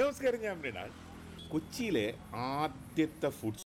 നമസ്കാരം ഞാൻ മൃണാൾ കൊച്ചിയിലെ ആദ്യത്തെ ഫുഡ്